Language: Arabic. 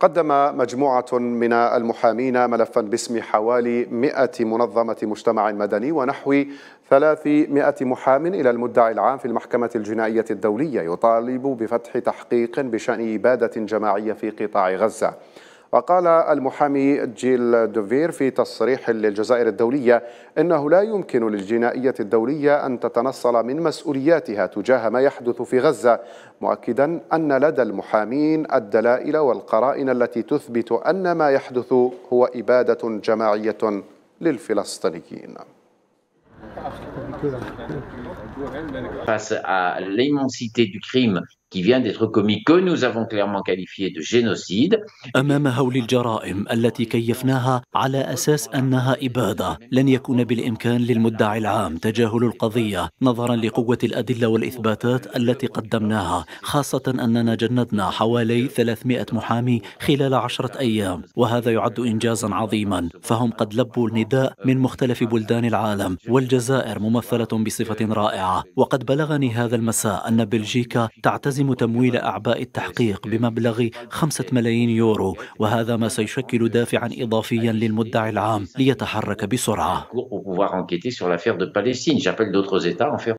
قدم مجموعة من المحامين ملفا باسم حوالي 100 منظمة مجتمع مدني ونحو 300 محام إلى المدعي العام في المحكمة الجنائية الدولية يطالب بفتح تحقيق بشأن إبادة جماعية في قطاع غزة وقال المحامي جيل دوفير في تصريح للجزائر الدولية أنه لا يمكن للجنائية الدولية أن تتنصل من مسؤولياتها تجاه ما يحدث في غزة مؤكدا أن لدى المحامين الدلائل والقرائن التي تثبت أن ما يحدث هو إبادة جماعية للفلسطينيين Face à l'immensité du crime qui vient d'être commis que nous avons clairement qualifié de génocide. أمام هول الجرائم التي كيفناها على أساس أنها إبادة لن يكون بالإمكان للمدعي العام تجاهل القضية نظرا لقوة الأدلة والإثباتات التي قدمناها خاصة أننا جندنا حوالي 300 محامي خلال عشرة أيام وهذا يعد إنجازا عظيما فهم قد لبوا النداء من مختلف بلدان العالم والجزائر ممثلة بصفة رائعة وقد بلغني هذا المساء أن بلجيكا تعتز يلتزم تمويل أعباء التحقيق بمبلغ خمسة ملايين يورو وهذا ما سيشكل دافعا إضافيا للمدعي العام ليتحرك بسرعة